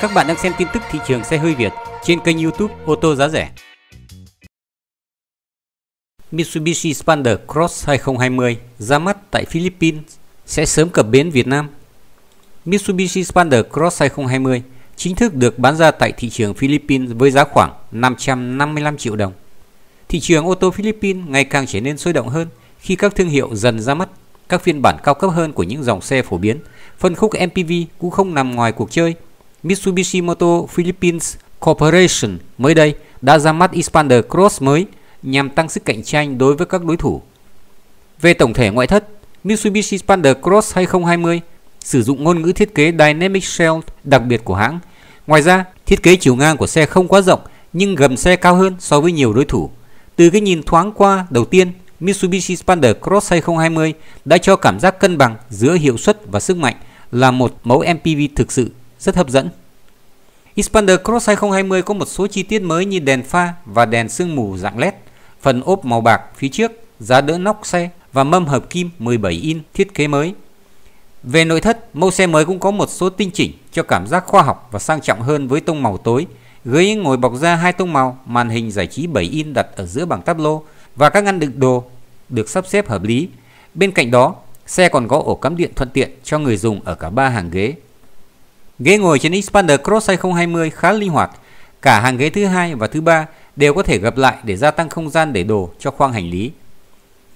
Các bạn đang xem tin tức thị trường xe hơi Việt trên kênh YouTube ô tô giá rẻ. Mitsubishi Xpander Cross 2020 ra mắt tại Philippines sẽ sớm cập bến Việt Nam. Mitsubishi Xpander Cross 2020 chính thức được bán ra tại thị trường Philippines với giá khoảng 555 triệu đồng. Thị trường ô tô Philippines ngày càng trở nên sôi động hơn khi các thương hiệu dần ra mắt các phiên bản cao cấp hơn của những dòng xe phổ biến. Phân khúc MPV cũng không nằm ngoài cuộc chơi Mitsubishi Moto Philippines Corporation mới đây đã ra mắt Expander Cross mới nhằm tăng sức cạnh tranh đối với các đối thủ. Về tổng thể ngoại thất, Mitsubishi Expander Cross 2020 sử dụng ngôn ngữ thiết kế Dynamic Shell đặc biệt của hãng. Ngoài ra, thiết kế chiều ngang của xe không quá rộng nhưng gầm xe cao hơn so với nhiều đối thủ. Từ cái nhìn thoáng qua đầu tiên, Mitsubishi Expander Cross 2020 đã cho cảm giác cân bằng giữa hiệu suất và sức mạnh là một mẫu MPV thực sự rất hấp dẫn. Xpander Cross 2020 có một số chi tiết mới như đèn pha và đèn sương mù dạng LED, phần ốp màu bạc phía trước, giá đỡ nóc xe và mâm hợp kim 17 in thiết kế mới. Về nội thất, mẫu xe mới cũng có một số tinh chỉnh cho cảm giác khoa học và sang trọng hơn với tông màu tối, ghế ngồi bọc da hai tông màu, màn hình giải trí 7 in đặt ở giữa bảng táp lô và các ngăn đựng đồ được sắp xếp hợp lý. Bên cạnh đó, xe còn có ổ cắm điện thuận tiện cho người dùng ở cả ba hàng ghế Ghế ngồi trên Xpander Cross 2020 khá linh hoạt. Cả hàng ghế thứ hai và thứ ba đều có thể gặp lại để gia tăng không gian để đồ cho khoang hành lý.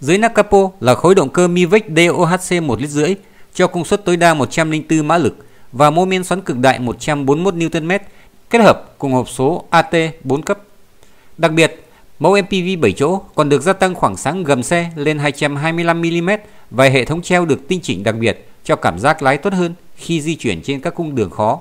Dưới nắp capo là khối động cơ Mivec DOHC 1 lít rưỡi cho công suất tối đa 104 mã lực và mô men xoắn cực đại 141 Nm kết hợp cùng hộp số AT 4 cấp. Đặc biệt, mẫu MPV 7 chỗ còn được gia tăng khoảng sáng gầm xe lên 225 mm và hệ thống treo được tinh chỉnh đặc biệt cho cảm giác lái tốt hơn khi di chuyển trên các cung đường khó.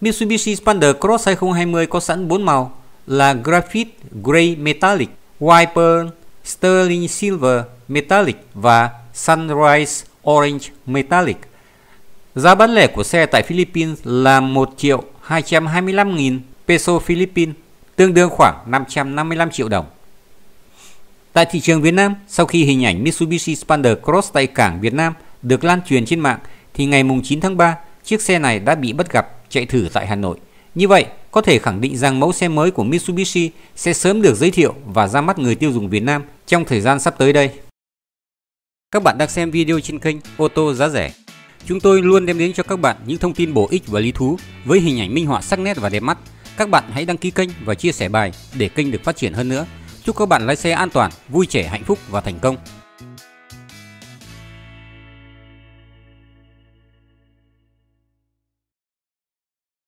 Mitsubishi Spender Cross 2020 có sẵn 4 màu là Graphite, Grey Metallic, Wiper Sterling Silver Metallic và Sunrise Orange Metallic. Giá bán lẻ của xe tại Philippines là 1 triệu 225 nghìn peso Philippines, tương đương khoảng 555 triệu đồng. Tại thị trường Việt Nam, sau khi hình ảnh Mitsubishi Spender Cross tại cảng Việt Nam được lan truyền trên mạng thì ngày 9 tháng 3 chiếc xe này đã bị bắt gặp chạy thử tại Hà Nội. Như vậy, có thể khẳng định rằng mẫu xe mới của Mitsubishi sẽ sớm được giới thiệu và ra mắt người tiêu dùng Việt Nam trong thời gian sắp tới đây. Các bạn đang xem video trên kênh ô tô giá rẻ. Chúng tôi luôn đem đến cho các bạn những thông tin bổ ích và lý thú với hình ảnh minh họa sắc nét và đẹp mắt. Các bạn hãy đăng ký kênh và chia sẻ bài để kênh được phát triển hơn nữa. Chúc các bạn lái xe an toàn, vui trẻ, hạnh phúc và thành công.